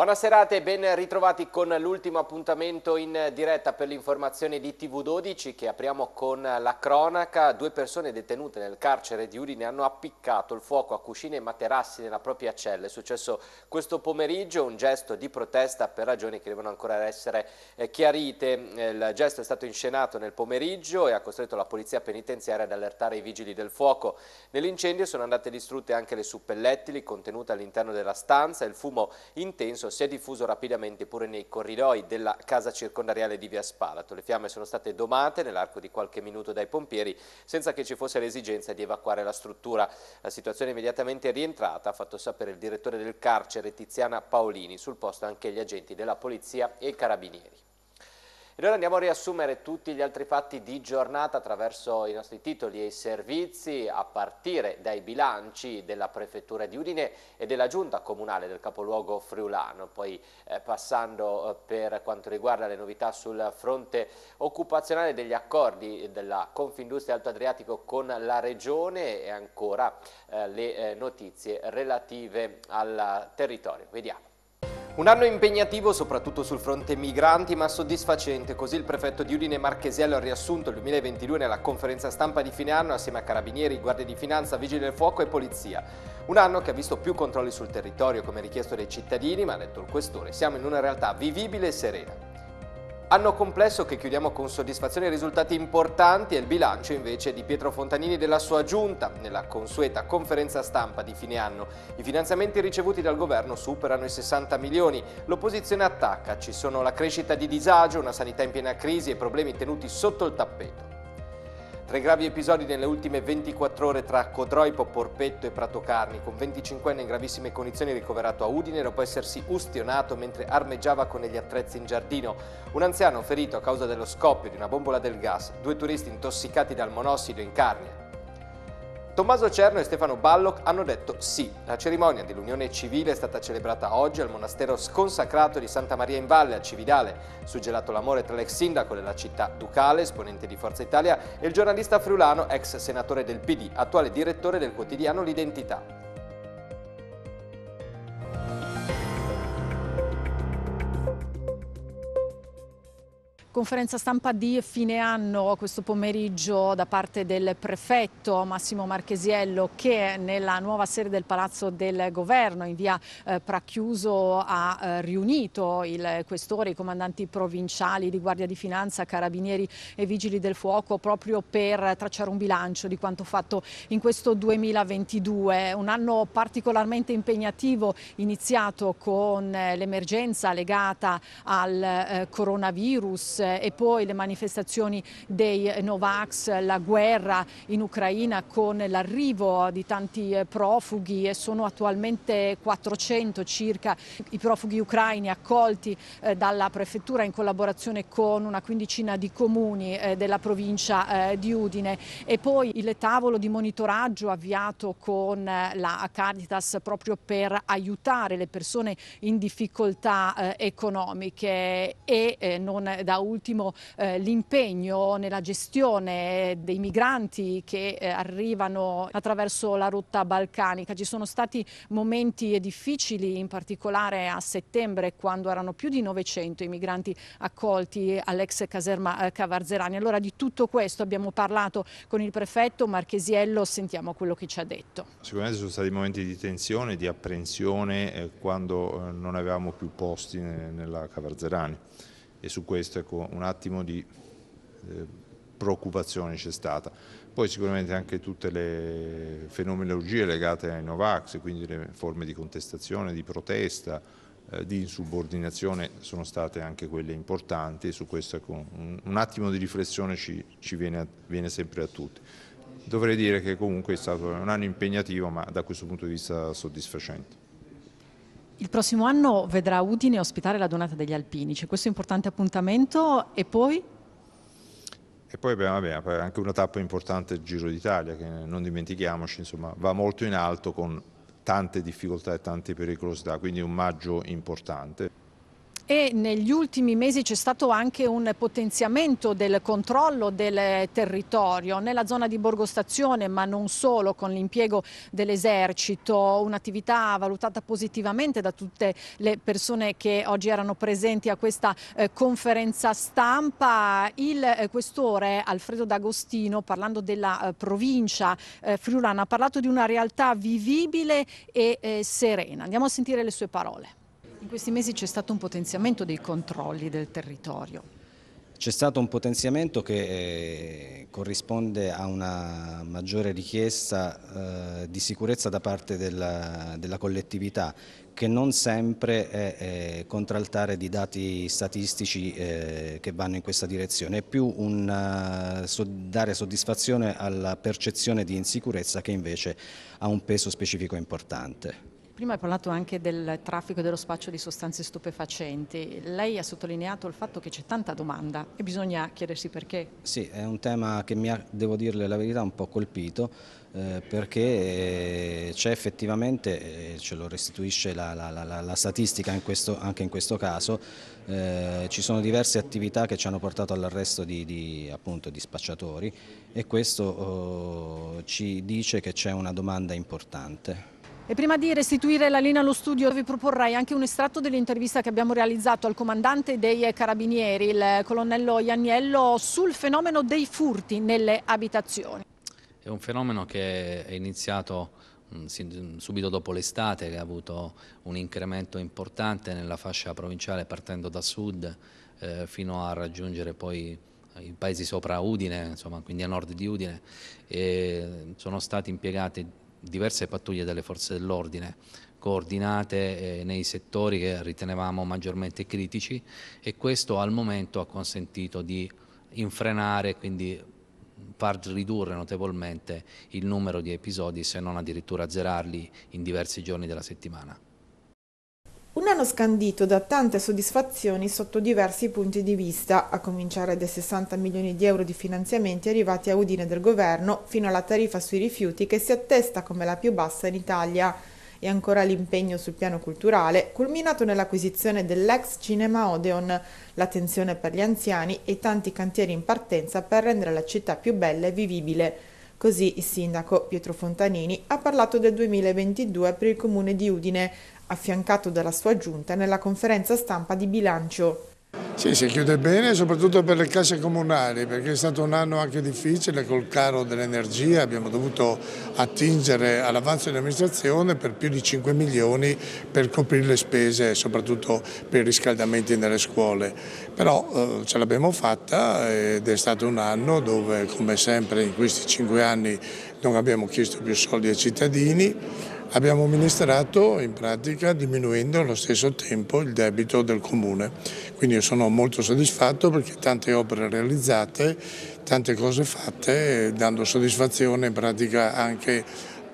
Buona serata e ben ritrovati con l'ultimo appuntamento in diretta per l'informazione di TV12 che apriamo con la cronaca. Due persone detenute nel carcere di Udine hanno appiccato il fuoco a cuscine e materassi nella propria cella. È successo questo pomeriggio un gesto di protesta per ragioni che devono ancora essere eh, chiarite. Eh, il gesto è stato inscenato nel pomeriggio e ha costretto la polizia penitenziaria ad allertare i vigili del fuoco. Nell'incendio sono andate distrutte anche le suppellettili contenute all'interno della stanza e il fumo intenso si è diffuso rapidamente pure nei corridoi della casa circondariale di Via Spalato. Le fiamme sono state domate nell'arco di qualche minuto dai pompieri senza che ci fosse l'esigenza di evacuare la struttura. La situazione è immediatamente rientrata ha fatto sapere il direttore del carcere Tiziana Paolini, sul posto anche gli agenti della polizia e i carabinieri. E allora andiamo a riassumere tutti gli altri fatti di giornata attraverso i nostri titoli e i servizi a partire dai bilanci della prefettura di Udine e della giunta comunale del capoluogo friulano, poi eh, passando eh, per quanto riguarda le novità sul fronte occupazionale degli accordi della Confindustria Alto Adriatico con la regione e ancora eh, le eh, notizie relative al territorio. Vediamo. Un anno impegnativo soprattutto sul fronte migranti ma soddisfacente, così il prefetto di Udine Marchesiello ha riassunto il 2022 nella conferenza stampa di fine anno assieme a carabinieri, guardie di finanza, vigili del fuoco e polizia. Un anno che ha visto più controlli sul territorio come richiesto dai cittadini, ma ha detto il questore, siamo in una realtà vivibile e serena. Anno complesso che chiudiamo con soddisfazione e risultati importanti e il bilancio invece di Pietro Fontanini e della sua giunta nella consueta conferenza stampa di fine anno. I finanziamenti ricevuti dal governo superano i 60 milioni, l'opposizione attacca, ci sono la crescita di disagio, una sanità in piena crisi e problemi tenuti sotto il tappeto. Tre gravi episodi nelle ultime 24 ore tra Codroipo, Porpetto e Prato Carni, con 25enne in gravissime condizioni ricoverato a Udine dopo essersi ustionato mentre armeggiava con degli attrezzi in giardino, un anziano ferito a causa dello scoppio di una bombola del gas, due turisti intossicati dal monossido in Carnia, Tommaso Cerno e Stefano Balloc hanno detto sì. La cerimonia dell'unione civile è stata celebrata oggi al monastero sconsacrato di Santa Maria in Valle a Cividale. Suggelato l'amore tra l'ex sindaco della città Ducale, esponente di Forza Italia, e il giornalista friulano, ex senatore del PD, attuale direttore del quotidiano L'Identità. conferenza stampa di fine anno questo pomeriggio da parte del prefetto Massimo Marchesiello che nella nuova sede del Palazzo del Governo in via eh, Pracchiuso ha eh, riunito il questore, i comandanti provinciali di Guardia di Finanza, Carabinieri e Vigili del Fuoco proprio per tracciare un bilancio di quanto fatto in questo 2022. Un anno particolarmente impegnativo iniziato con eh, l'emergenza legata al eh, coronavirus eh, e poi le manifestazioni dei Novax, la guerra in Ucraina con l'arrivo di tanti eh, profughi e sono attualmente 400 circa i profughi ucraini accolti eh, dalla prefettura in collaborazione con una quindicina di comuni della provincia di Udine e poi il tavolo di monitoraggio avviato con la Caritas proprio per aiutare le persone in difficoltà economiche e non da ultimo ultimo eh, l'impegno nella gestione eh, dei migranti che eh, arrivano attraverso la rotta balcanica. Ci sono stati momenti difficili, in particolare a settembre, quando erano più di 900 i migranti accolti all'ex caserma eh, Cavarzerani. Allora di tutto questo abbiamo parlato con il prefetto Marchesiello, sentiamo quello che ci ha detto. Sicuramente sono stati momenti di tensione, di apprensione eh, quando eh, non avevamo più posti nella Cavarzerani e su questo ecco, un attimo di eh, preoccupazione c'è stata. Poi sicuramente anche tutte le fenomenologie legate ai Novax, quindi le forme di contestazione, di protesta, eh, di insubordinazione sono state anche quelle importanti e su questo ecco, un, un, attimo di riflessione ci, ci viene, viene sempre a tutti dovrei dire che comunque è stato un anno impegnativo ma da questo punto di vista soddisfacente. Il prossimo anno vedrà Udine ospitare la Donata degli Alpini, c'è cioè, questo importante appuntamento e poi? E poi beh, vabbè, anche una tappa importante il Giro d'Italia, che non dimentichiamoci, insomma, va molto in alto con tante difficoltà e tante pericolosità, quindi un maggio importante e negli ultimi mesi c'è stato anche un potenziamento del controllo del territorio nella zona di Borgo Stazione, ma non solo, con l'impiego dell'esercito, un'attività valutata positivamente da tutte le persone che oggi erano presenti a questa eh, conferenza stampa. Il eh, questore Alfredo D'Agostino, parlando della eh, provincia eh, friulana, ha parlato di una realtà vivibile e eh, serena. Andiamo a sentire le sue parole. In questi mesi c'è stato un potenziamento dei controlli del territorio. C'è stato un potenziamento che eh, corrisponde a una maggiore richiesta eh, di sicurezza da parte della, della collettività che non sempre è contraltare di dati statistici eh, che vanno in questa direzione, è più un dare soddisfazione alla percezione di insicurezza che invece ha un peso specifico importante. Prima hai parlato anche del traffico e dello spaccio di sostanze stupefacenti. Lei ha sottolineato il fatto che c'è tanta domanda e bisogna chiedersi perché. Sì, è un tema che mi ha, devo dirle la verità, un po' colpito eh, perché eh, c'è effettivamente, eh, ce lo restituisce la, la, la, la statistica in questo, anche in questo caso, eh, ci sono diverse attività che ci hanno portato all'arresto di, di, di spacciatori e questo oh, ci dice che c'è una domanda importante. E prima di restituire la linea allo studio vi proporrei anche un estratto dell'intervista che abbiamo realizzato al comandante dei carabinieri, il colonnello Iannello, sul fenomeno dei furti nelle abitazioni. È un fenomeno che è iniziato mm, subito dopo l'estate che ha avuto un incremento importante nella fascia provinciale partendo da sud eh, fino a raggiungere poi i paesi sopra Udine, insomma, quindi a nord di Udine, e sono stati impiegati diverse pattuglie delle forze dell'ordine coordinate eh, nei settori che ritenevamo maggiormente critici e questo al momento ha consentito di infrenare, quindi far ridurre notevolmente il numero di episodi se non addirittura azzerarli in diversi giorni della settimana. Un anno scandito da tante soddisfazioni sotto diversi punti di vista, a cominciare dai 60 milioni di euro di finanziamenti arrivati a Udine del governo, fino alla tariffa sui rifiuti che si attesta come la più bassa in Italia, e ancora l'impegno sul piano culturale, culminato nell'acquisizione dell'ex cinema Odeon, l'attenzione per gli anziani e tanti cantieri in partenza per rendere la città più bella e vivibile. Così il sindaco Pietro Fontanini ha parlato del 2022 per il comune di Udine, affiancato dalla sua giunta nella conferenza stampa di bilancio. Sì, si chiude bene soprattutto per le casse comunali perché è stato un anno anche difficile col caro dell'energia, abbiamo dovuto attingere all'avanzo dell'amministrazione per più di 5 milioni per coprire le spese soprattutto per i riscaldamenti nelle scuole, però eh, ce l'abbiamo fatta ed è stato un anno dove come sempre in questi 5 anni non abbiamo chiesto più soldi ai cittadini Abbiamo amministrato in pratica diminuendo allo stesso tempo il debito del Comune, quindi io sono molto soddisfatto perché tante opere realizzate, tante cose fatte, dando soddisfazione in pratica anche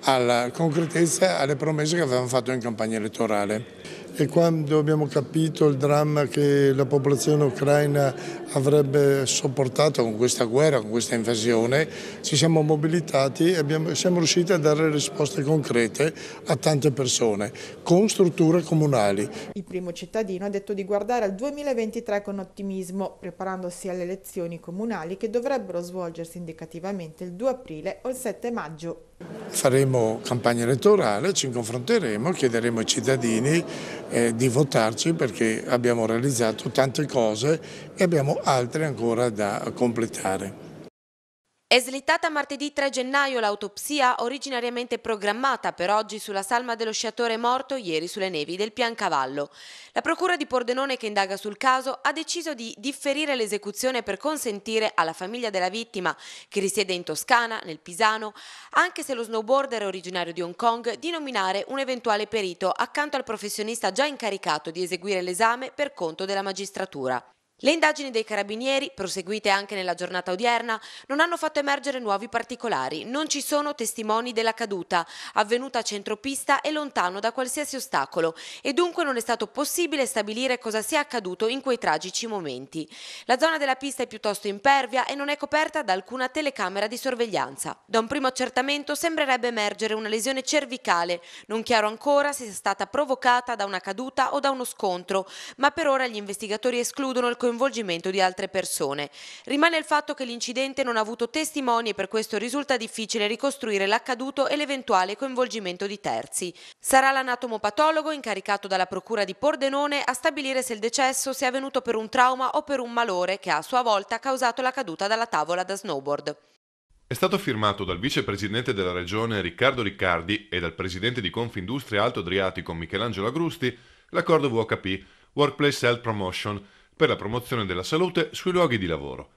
alla concretezza, alle promesse che avevamo fatto in campagna elettorale e quando abbiamo capito il dramma che la popolazione ucraina avrebbe sopportato con questa guerra, con questa invasione, ci siamo mobilitati e abbiamo, siamo riusciti a dare risposte concrete a tante persone, con strutture comunali. Il primo cittadino ha detto di guardare al 2023 con ottimismo, preparandosi alle elezioni comunali che dovrebbero svolgersi indicativamente il 2 aprile o il 7 maggio. Faremo campagna elettorale, ci confronteremo, chiederemo ai cittadini eh, di votarci perché abbiamo realizzato tante cose e abbiamo altre ancora da completare. È slittata martedì 3 gennaio l'autopsia originariamente programmata per oggi sulla salma dello sciatore morto ieri sulle nevi del Piancavallo. La procura di Pordenone che indaga sul caso ha deciso di differire l'esecuzione per consentire alla famiglia della vittima, che risiede in Toscana, nel Pisano, anche se lo snowboarder è originario di Hong Kong, di nominare un eventuale perito accanto al professionista già incaricato di eseguire l'esame per conto della magistratura. Le indagini dei carabinieri, proseguite anche nella giornata odierna, non hanno fatto emergere nuovi particolari. Non ci sono testimoni della caduta, avvenuta a centropista e lontano da qualsiasi ostacolo, e dunque non è stato possibile stabilire cosa sia accaduto in quei tragici momenti. La zona della pista è piuttosto impervia e non è coperta da alcuna telecamera di sorveglianza. Da un primo accertamento sembrerebbe emergere una lesione cervicale, non chiaro ancora se sia stata provocata da una caduta o da uno scontro, ma per ora gli investigatori escludono il coinvolgimento di altre persone. Rimane il fatto che l'incidente non ha avuto testimoni e per questo risulta difficile ricostruire l'accaduto e l'eventuale coinvolgimento di terzi. Sarà l'anatomopatologo incaricato dalla Procura di Pordenone a stabilire se il decesso sia avvenuto per un trauma o per un malore che a sua volta causato la caduta dalla tavola da snowboard. È stato firmato dal vicepresidente della regione Riccardo Riccardi e dal presidente di Confindustria Alto Adriatico Michelangelo Agrusti l'accordo VHP, Workplace Health Promotion, per la promozione della salute sui luoghi di lavoro.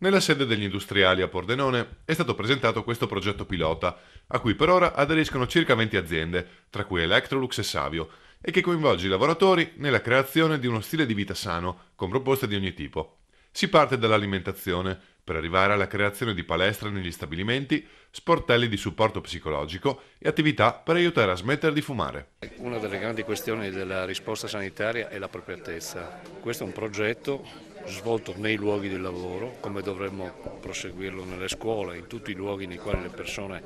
Nella sede degli industriali a Pordenone è stato presentato questo progetto pilota, a cui per ora aderiscono circa 20 aziende, tra cui Electrolux e Savio, e che coinvolge i lavoratori nella creazione di uno stile di vita sano, con proposte di ogni tipo. Si parte dall'alimentazione, per arrivare alla creazione di palestre negli stabilimenti, sportelli di supporto psicologico e attività per aiutare a smettere di fumare. Una delle grandi questioni della risposta sanitaria è l'appropriatezza. Questo è un progetto svolto nei luoghi di lavoro, come dovremmo proseguirlo nelle scuole, in tutti i luoghi nei quali le persone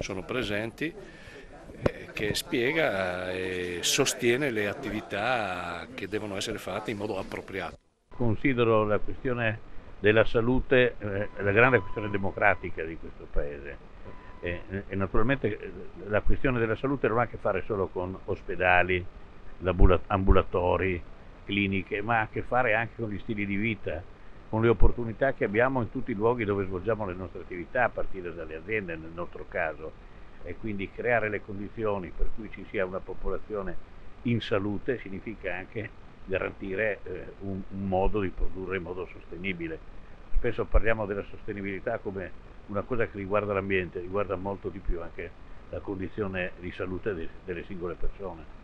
sono presenti eh, che spiega eh, e sostiene le attività che devono essere fatte in modo appropriato. Considero la questione della salute, eh, la grande questione democratica di questo paese. E, eh, e, naturalmente eh, la questione della salute non ha a che fare solo con ospedali, ambulatori, cliniche, ma ha a che fare anche con gli stili di vita, con le opportunità che abbiamo in tutti i luoghi dove svolgiamo le nostre attività, a partire dalle aziende nel nostro caso, e quindi creare le condizioni per cui ci sia una popolazione in salute significa anche garantire eh, un, un modo di produrre in modo sostenibile spesso parliamo della sostenibilità come una cosa che riguarda l'ambiente, riguarda molto di più anche la condizione di salute delle singole persone.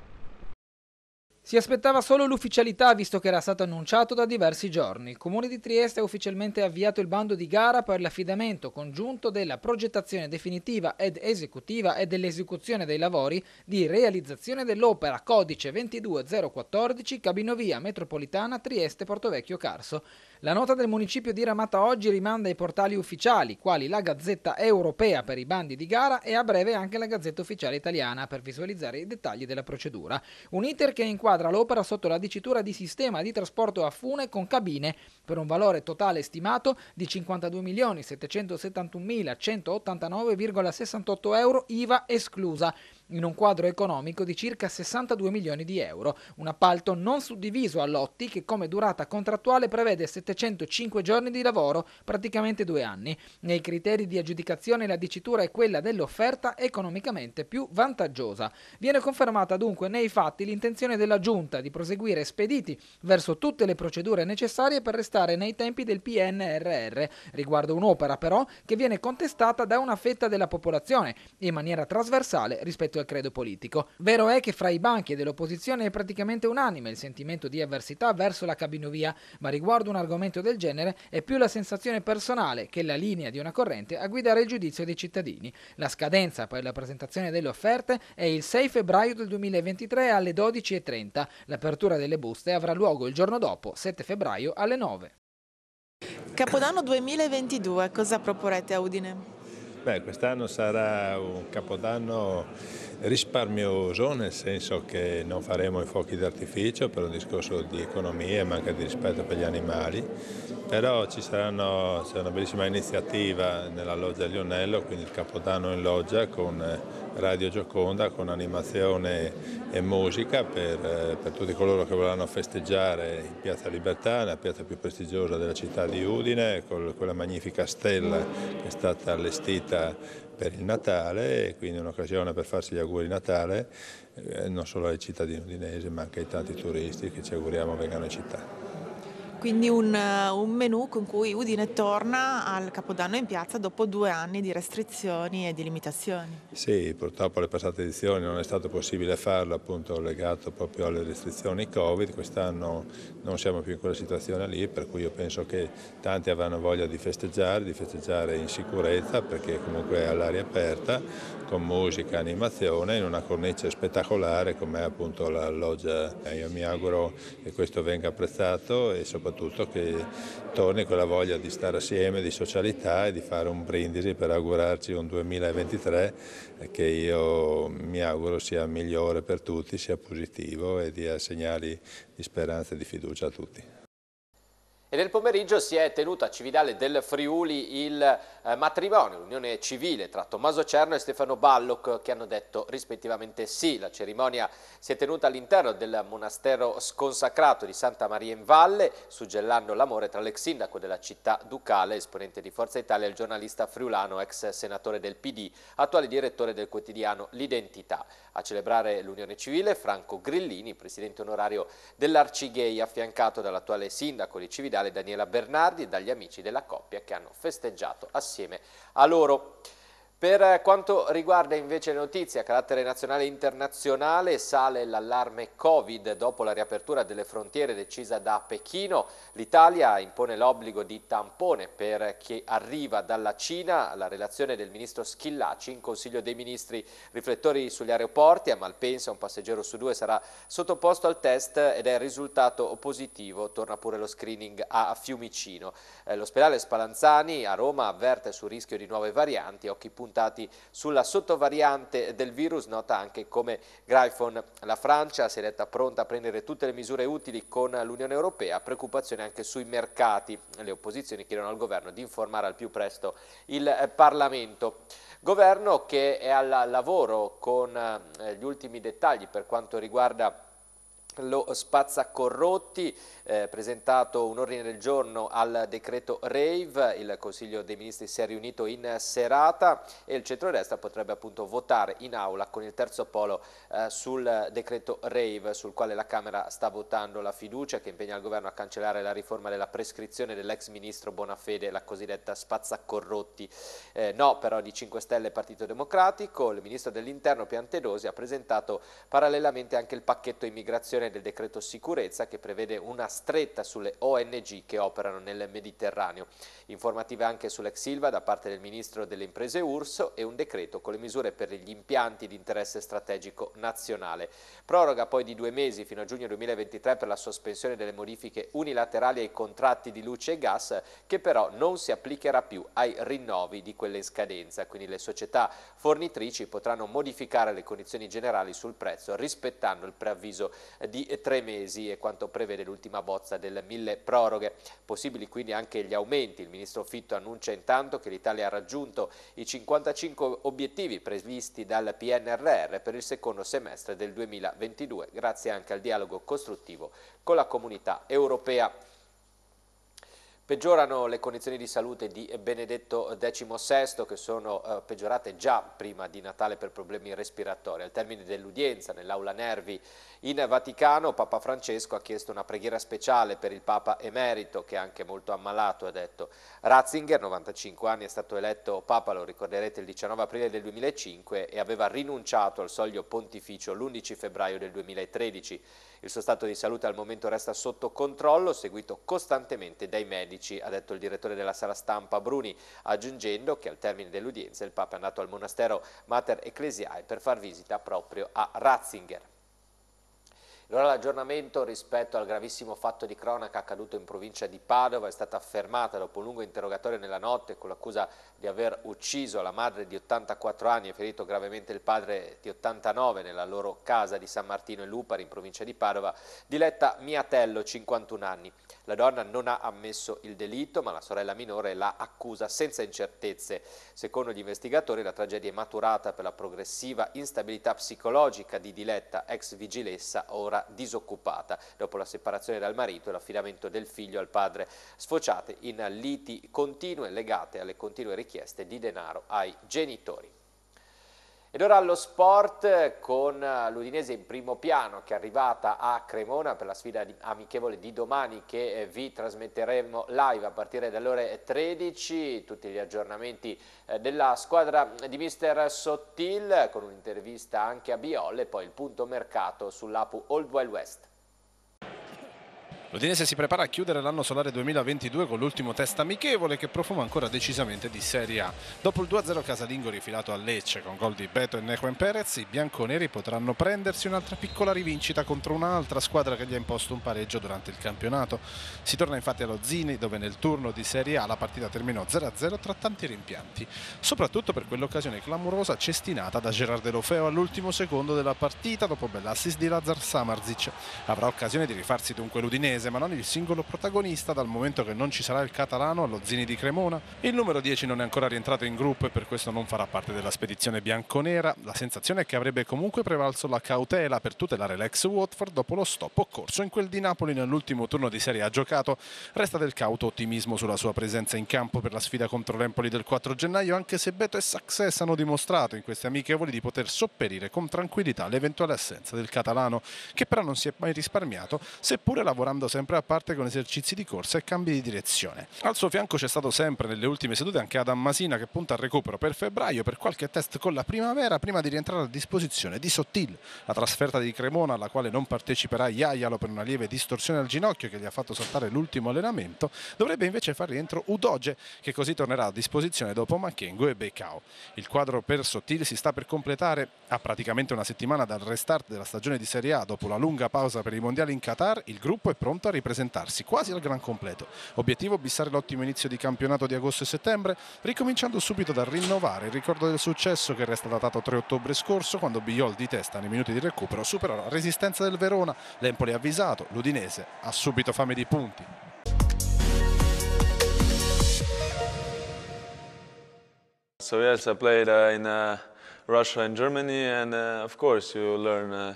Si aspettava solo l'ufficialità visto che era stato annunciato da diversi giorni. Il Comune di Trieste ha ufficialmente avviato il bando di gara per l'affidamento congiunto della progettazione definitiva ed esecutiva e dell'esecuzione dei lavori di realizzazione dell'opera codice 22014 Cabinovia Metropolitana Trieste Portovecchio Carso la nota del municipio di Ramata oggi rimanda ai portali ufficiali, quali la Gazzetta Europea per i bandi di gara e a breve anche la Gazzetta Ufficiale Italiana per visualizzare i dettagli della procedura. Un iter che inquadra l'opera sotto la dicitura di sistema di trasporto a fune con cabine per un valore totale stimato di 52.771.189,68 euro IVA esclusa in un quadro economico di circa 62 milioni di euro, un appalto non suddiviso a lotti che come durata contrattuale prevede 705 giorni di lavoro, praticamente due anni. Nei criteri di aggiudicazione la dicitura è quella dell'offerta economicamente più vantaggiosa. Viene confermata dunque nei fatti l'intenzione della Giunta di proseguire spediti verso tutte le procedure necessarie per restare nei tempi del PNRR, riguardo un'opera però che viene contestata da una fetta della popolazione in maniera trasversale rispetto suo credo politico. Vero è che fra i banchi dell'opposizione è praticamente unanime il sentimento di avversità verso la cabinovia, ma riguardo un argomento del genere è più la sensazione personale che la linea di una corrente a guidare il giudizio dei cittadini. La scadenza per la presentazione delle offerte è il 6 febbraio del 2023 alle 12.30. L'apertura delle buste avrà luogo il giorno dopo, 7 febbraio alle 9. Capodanno 2022, cosa proporrete a Udine? Beh, quest'anno sarà un capodanno risparmioso, nel senso che non faremo i fuochi d'artificio per un discorso di economia e manca di rispetto per gli animali, però ci saranno, c'è una bellissima iniziativa nella loggia Lionello, quindi il capodanno in loggia con eh, Radio Gioconda, con animazione e musica per, eh, per tutti coloro che vorranno festeggiare in Piazza Libertà, la piazza più prestigiosa della città di Udine, con quella magnifica stella che è stata allestita città per il Natale e quindi un'occasione per farsi gli auguri di Natale eh, non solo ai cittadini udinesi ma anche ai tanti turisti che ci auguriamo vengano in città. Quindi un, eh, un menù con cui Udine torna al Capodanno in piazza dopo due anni di restrizioni e di limitazioni. Sì, purtroppo le passate edizioni non è stato possibile farlo, appunto legato proprio alle restrizioni Covid, quest'anno non siamo più in quella situazione lì, per cui io penso che tanti avranno voglia di festeggiare, di festeggiare in sicurezza, perché comunque è all'aria aperta, con musica, animazione, in una cornice spettacolare come è appunto la loggia. Eh, io mi auguro che questo venga apprezzato e soprattutto soprattutto che torni quella voglia di stare assieme, di socialità e di fare un brindisi per augurarci un 2023 che io mi auguro sia migliore per tutti, sia positivo e dia segnali di speranza e di fiducia a tutti. E nel pomeriggio si è tenuto a Cividale del Friuli il eh, matrimonio, l'unione civile tra Tommaso Cerno e Stefano Balloc che hanno detto rispettivamente sì. La cerimonia si è tenuta all'interno del monastero sconsacrato di Santa Maria in Valle, suggellando l'amore tra l'ex sindaco della città ducale, esponente di Forza Italia, e il giornalista friulano, ex senatore del PD, attuale direttore del quotidiano L'Identità. A celebrare l'unione civile Franco Grillini, presidente onorario dell'Arcighei, affiancato dall'attuale sindaco di Cividale, mondiale Daniela Bernardi e dagli amici della coppia che hanno festeggiato assieme a loro. Per quanto riguarda invece le notizie a carattere nazionale e internazionale, sale l'allarme Covid dopo la riapertura delle frontiere decisa da Pechino. L'Italia impone l'obbligo di tampone per chi arriva dalla Cina. La relazione del ministro Schillaci in Consiglio dei Ministri, riflettori sugli aeroporti. A Malpensa un passeggero su due sarà sottoposto al test ed è risultato positivo. Torna pure lo screening a Fiumicino. Eh, l'ospedale Spalanzani a Roma avverte sul rischio di nuove varianti. Occhi punti puntati sulla sottovariante del virus, nota anche come Gryphon. La Francia si è detta pronta a prendere tutte le misure utili con l'Unione Europea, preoccupazione anche sui mercati. Le opposizioni chiedono al governo di informare al più presto il eh, Parlamento. Governo che è al lavoro con eh, gli ultimi dettagli per quanto riguarda lo spazzacorrotti, eh, presentato un ordine del giorno al decreto Rave, il Consiglio dei Ministri si è riunito in serata e il centrodestra potrebbe appunto votare in aula con il terzo polo eh, sul decreto Rave sul quale la Camera sta votando la fiducia che impegna il governo a cancellare la riforma della prescrizione dell'ex ministro Bonafede, la cosiddetta spazzacorrotti. Eh, no però di 5 Stelle e Partito Democratico, il ministro dell'Interno Piantedosi ha presentato parallelamente anche il pacchetto immigrazione del decreto sicurezza che prevede una stretta sulle ONG che operano nel Mediterraneo. Informative anche sull'ex Silva da parte del Ministro delle Imprese Urso e un decreto con le misure per gli impianti di interesse strategico nazionale. Proroga poi di due mesi fino a giugno 2023 per la sospensione delle modifiche unilaterali ai contratti di luce e gas che però non si applicherà più ai rinnovi di quelle in scadenza, quindi le società fornitrici potranno modificare le condizioni generali sul prezzo rispettando il preavviso di tre mesi e quanto prevede l'ultima bozza bozza del mille proroghe. Possibili quindi anche gli aumenti. Il ministro Fitto annuncia intanto che l'Italia ha raggiunto i 55 obiettivi previsti dal PNRR per il secondo semestre del 2022, grazie anche al dialogo costruttivo con la comunità europea. Peggiorano le condizioni di salute di Benedetto XVI che sono eh, peggiorate già prima di Natale per problemi respiratori. Al termine dell'udienza nell'aula Nervi in Vaticano Papa Francesco ha chiesto una preghiera speciale per il Papa Emerito che è anche molto ammalato ha detto. Ratzinger, 95 anni, è stato eletto Papa, lo ricorderete, il 19 aprile del 2005 e aveva rinunciato al soglio pontificio l'11 febbraio del 2013. Il suo stato di salute al momento resta sotto controllo, seguito costantemente dai medici, ha detto il direttore della sala stampa Bruni, aggiungendo che al termine dell'udienza il Papa è andato al monastero Mater Ecclesiae per far visita proprio a Ratzinger. Allora l'aggiornamento rispetto al gravissimo fatto di cronaca accaduto in provincia di Padova è stata affermata dopo un lungo interrogatorio nella notte con l'accusa di aver ucciso la madre di 84 anni e ferito gravemente il padre di 89 nella loro casa di San Martino e Lupari in provincia di Padova, Diletta Miatello, 51 anni. La donna non ha ammesso il delitto, ma la sorella minore la accusa senza incertezze. Secondo gli investigatori la tragedia è maturata per la progressiva instabilità psicologica di Diletta, ex vigilessa, ora disoccupata, dopo la separazione dal marito e l'affidamento del figlio al padre, sfociate in liti continue legate alle continue richieste di denaro ai genitori. Ed ora allo sport eh, con eh, l'Udinese in primo piano che è arrivata a Cremona per la sfida amichevole di domani che eh, vi trasmetteremo live a partire dalle ore 13, tutti gli aggiornamenti della squadra di mister Sottil con un'intervista anche a Biol e poi il punto mercato sull'Apu Old Wild West. L'Udinese si prepara a chiudere l'anno solare 2022 con l'ultimo test amichevole che profuma ancora decisamente di Serie A. Dopo il 2-0 casalingo rifilato a Lecce con gol di Beto e Nequen Perez, i bianconeri potranno prendersi un'altra piccola rivincita contro un'altra squadra che gli ha imposto un pareggio durante il campionato. Si torna infatti allo Zini dove nel turno di Serie A la partita terminò 0-0 tra tanti rimpianti, soprattutto per quell'occasione clamorosa cestinata da Gerardo Lofeo all'ultimo secondo della partita dopo bell'assist di Lazar Samarzic. Avrà occasione di rifarsi dunque l'Udinese milanese ma non il singolo protagonista dal momento che non ci sarà il catalano allo Zini di Cremona. Il numero 10 non è ancora rientrato in gruppo e per questo non farà parte della spedizione bianconera. La sensazione è che avrebbe comunque prevalso la cautela per tutelare l'ex Watford dopo lo stop occorso in quel di Napoli nell'ultimo turno di Serie A giocato. Resta del cauto ottimismo sulla sua presenza in campo per la sfida contro l'Empoli del 4 gennaio anche se Beto e Success hanno dimostrato in queste amichevoli di poter sopperire con tranquillità l'eventuale assenza del catalano che però non si è mai risparmiato seppure lavorando sempre a parte con esercizi di corsa e cambi di direzione. Al suo fianco c'è stato sempre nelle ultime sedute anche Adam Masina che punta al recupero per febbraio per qualche test con la primavera prima di rientrare a disposizione di Sottil. La trasferta di Cremona alla quale non parteciperà Iaialo per una lieve distorsione al ginocchio che gli ha fatto saltare l'ultimo allenamento dovrebbe invece far rientro Udoge che così tornerà a disposizione dopo Machengo e Beccao. Il quadro per Sottil si sta per completare a praticamente una settimana dal restart della stagione di Serie A dopo la lunga pausa per i mondiali in Qatar il gruppo è pronto pronta a ripresentarsi quasi al gran completo. Obiettivo bissare l'ottimo inizio di campionato di agosto e settembre, ricominciando subito dal rinnovare il ricordo del successo che resta datato 3 ottobre scorso quando Biol di testa nei minuti di recupero superò la resistenza del Verona. L'Empoli ha avvisato, l'Udinese ha subito fame di punti. So yes, I played uh, in uh, Russia and Germany, and uh, of course you learn uh,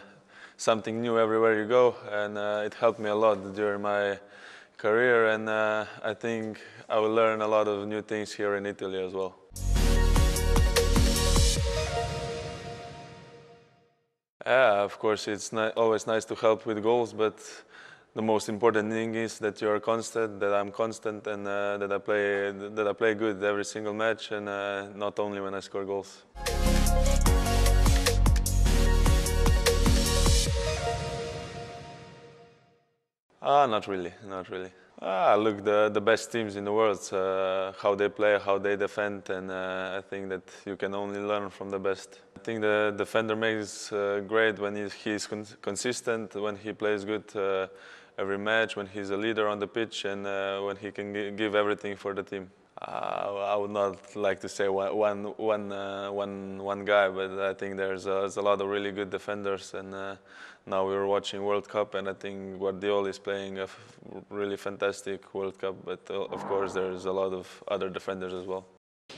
something new everywhere you go, and uh, it helped me a lot during my career. And uh, I think I will learn a lot of new things here in Italy as well. Yeah, of course, it's always nice to help with goals, but the most important thing is that you are constant, that I'm constant, and uh, that I play that I play good every single match, and uh, not only when I score goals. Uh, not really, not really. Ah, look, the, the best teams in the world, uh, how they play, how they defend, and uh, I think that you can only learn from the best. I think the defender makes uh, great when he, is con consistent, when he plays good uh, every match, when he's a leader on the pitch, and uh, when he can give everything for the team. Uh, I would not like to say one, one, uh, one, one guy, but I think there's a, there's a lot of really good defenders. And uh, now we are watching World Cup, and I think Guardiola is playing a really fantastic World Cup. But of course, there's a lot of other defenders as well.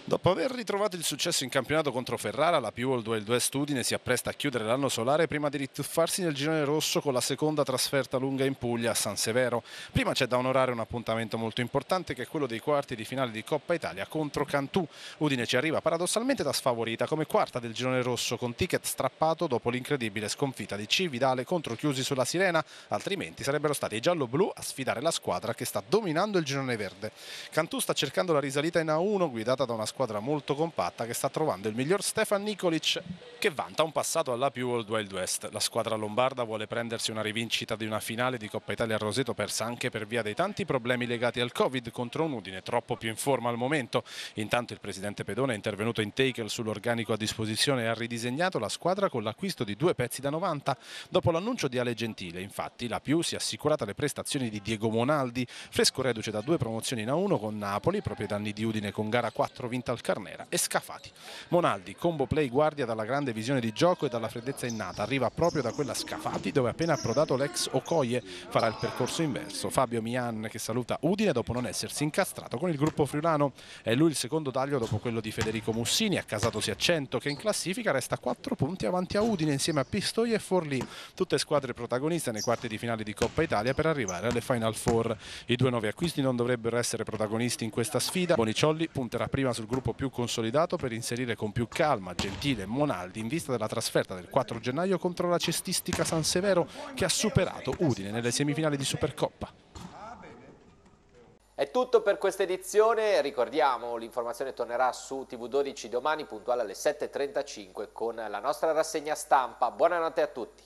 Dopo aver ritrovato il successo in campionato contro Ferrara, la Piuol 2-2 Studine si appresta a chiudere l'anno solare prima di rituffarsi nel girone rosso con la seconda trasferta lunga in Puglia a San Severo. Prima c'è da onorare un appuntamento molto importante che è quello dei quarti di finale di Coppa Italia contro Cantù. Udine ci arriva paradossalmente da sfavorita come quarta del girone rosso con ticket strappato dopo l'incredibile sconfitta di Cividale contro Chiusi sulla Sirena, altrimenti sarebbero stati i giallo-blu a sfidare la squadra che sta dominando il girone verde. Cantù sta cercando la risalita in A1 guidata da una squadra squadra molto compatta che sta trovando il miglior Stefan Nikolic che vanta un passato alla più Old Wild West. La squadra lombarda vuole prendersi una rivincita di una finale di Coppa Italia a Roseto persa anche per via dei tanti problemi legati al Covid contro un Udine troppo più in forma al momento. Intanto il presidente Pedone è intervenuto in tackle sull'organico a disposizione e ha ridisegnato la squadra con l'acquisto di due pezzi da 90. Dopo l'annuncio di Ale Gentile, infatti, la più si è assicurata le prestazioni di Diego Monaldi, fresco reduce da due promozioni in A1 con Napoli, proprio danni di Udine con gara 4 vinta Mental Carnera e Scafati. Monaldi, combo play guardia dalla grande visione di gioco e dalla freddezza innata, arriva proprio da quella Scafati dove appena approdato l'ex Okoye farà il percorso inverso. Fabio Mian che saluta Udine dopo non essersi incastrato con il gruppo friulano. È lui il secondo taglio dopo quello di Federico Mussini, accasatosi a 100 che in classifica resta 4 punti avanti a Udine insieme a Pistoia e Forlì. Tutte squadre protagoniste nei quarti di finale di Coppa Italia per arrivare alle Final Four. I due nuovi acquisti non dovrebbero essere protagonisti in questa sfida. Boniciolli punterà prima sul gruppo gruppo più consolidato per inserire con più calma Gentile e Monaldi in vista della trasferta del 4 gennaio contro la cestistica San Severo che ha superato Udine nelle semifinali di Supercoppa. È tutto per questa edizione, ricordiamo l'informazione tornerà su TV12 domani puntuale alle 7.35 con la nostra rassegna stampa. Buonanotte a tutti.